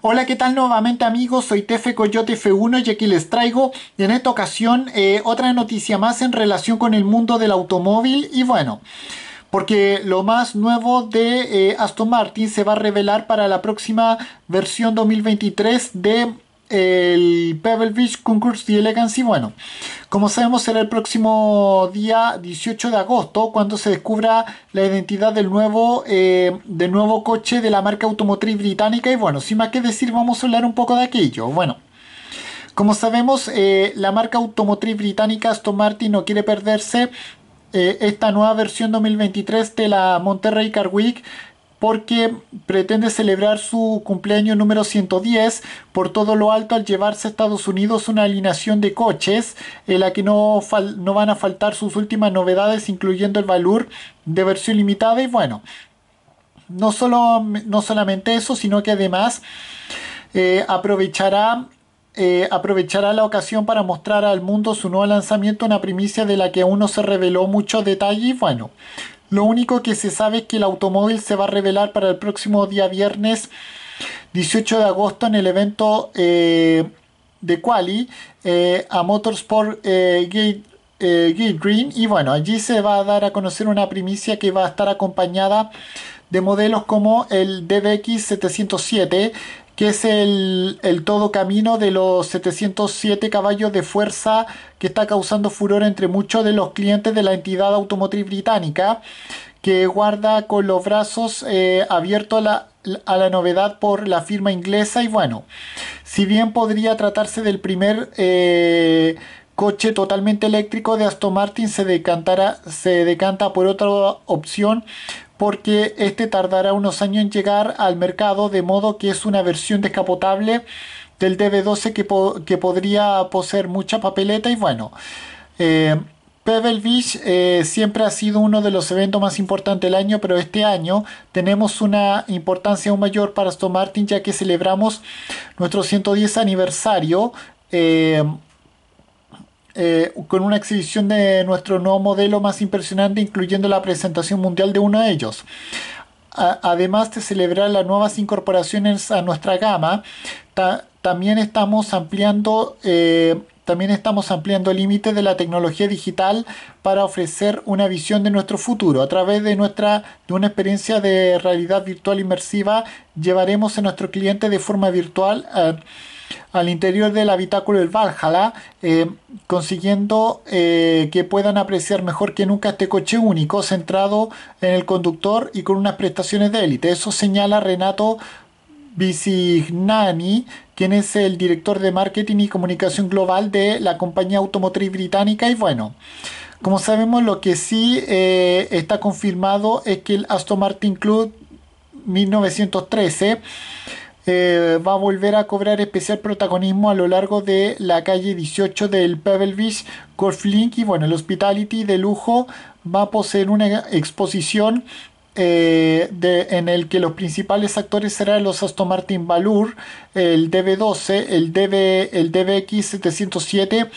Hola, ¿qué tal nuevamente amigos? Soy Tefe Coyote F1 y aquí les traigo en esta ocasión eh, otra noticia más en relación con el mundo del automóvil y bueno, porque lo más nuevo de eh, Aston Martin se va a revelar para la próxima versión 2023 de el Pebble Beach Concourse de y bueno, como sabemos será el próximo día 18 de agosto cuando se descubra la identidad del nuevo, eh, nuevo coche de la marca automotriz británica y bueno, sin más que decir vamos a hablar un poco de aquello, bueno. Como sabemos, eh, la marca automotriz británica Aston Martin no quiere perderse eh, esta nueva versión 2023 de la Monterrey Car Week porque pretende celebrar su cumpleaños número 110 por todo lo alto al llevarse a Estados Unidos una alineación de coches en la que no, no van a faltar sus últimas novedades incluyendo el valor de versión limitada y bueno, no, solo, no solamente eso, sino que además eh, aprovechará eh, aprovechará la ocasión para mostrar al mundo su nuevo lanzamiento, una primicia de la que aún no se reveló mucho detalle. Y bueno, lo único que se sabe es que el automóvil se va a revelar para el próximo día viernes 18 de agosto en el evento eh, de Quali eh, a Motorsport eh, Gate, Gate Green. Y bueno, allí se va a dar a conocer una primicia que va a estar acompañada de modelos como el DBX 707, que es el, todo camino de los 707 caballos de fuerza que está causando furor entre muchos de los clientes de la entidad automotriz británica, que guarda con los brazos eh, abiertos a la, novedad por la firma inglesa y bueno, si bien podría tratarse del primer... Eh, coche totalmente eléctrico de Aston Martin se, se decanta por otra opción porque este tardará unos años en llegar al mercado, de modo que es una versión descapotable del DB12 que, podría poseer mucha papeleta y bueno. Eh, Pebble Beach eh, siempre ha sido uno de los eventos más importantes del año, pero este año tenemos una importancia aún mayor para Aston Martin ya que celebramos nuestro 110 aniversario. Eh, eh, con una exhibición de nuestro nuevo modelo más impresionante, incluyendo la presentación mundial de uno de ellos. además de celebrar las nuevas incorporaciones a nuestra gama, también estamos ampliando eh, también estamos ampliando el límite de la tecnología digital para ofrecer una visión de nuestro futuro. A través de, nuestra, de una experiencia de realidad virtual inmersiva, llevaremos a nuestro cliente de forma virtual a, eh, al interior del habitáculo del Valhalla, eh, consiguiendo eh, que puedan apreciar mejor que nunca este coche único, centrado en el conductor y con unas prestaciones de élite. Eso señala Renato Visignani... quien es el director de marketing y comunicación global de la compañía automotriz británica. Y bueno, como sabemos, lo que sí eh, está confirmado es que el Aston Martin Club 1913 eh, va a volver a cobrar especial protagonismo a lo largo de la calle 18 del Pebble Beach Golf y bueno, el Hospitality de lujo va a poseer una exposición eh, en el que los principales actores serán los Aston Martin Valour, el DB12, el, el DBX707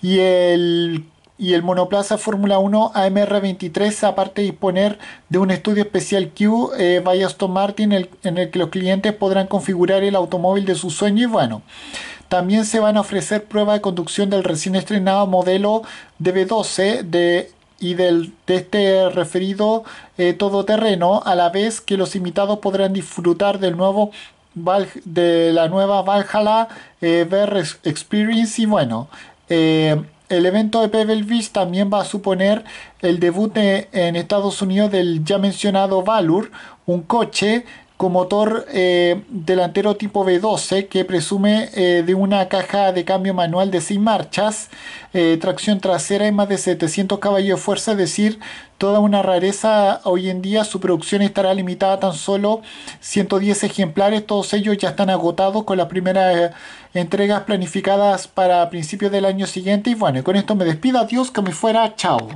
y el y el monoplaza Fórmula 1 AMR23, aparte de disponer de un estudio especial Q eh, by Martin, en el que los clientes podrán configurar el automóvil de su sueño y bueno. También se van a ofrecer pruebas de conducción del recién estrenado modelo DB12 de y del, de este referido eh, todoterreno, a la vez que los invitados podrán disfrutar del nuevo de la nueva Valhalla eh, VR Experience y bueno. Eh, el evento de Pebble Beach también va a suponer el debut en Estados Unidos del ya mencionado Valor, un coche con motor eh, delantero tipo V12 que presume eh, de una caja de cambio manual de 6 marchas, eh, tracción trasera y más de 700 caballos de fuerza, es decir, toda una rareza hoy en día. Su producción estará limitada a tan solo 110 ejemplares, todos ellos ya están agotados con las primeras entregas planificadas para principios del año siguiente. Y bueno, con esto me despido, adiós, que me fuera, chao.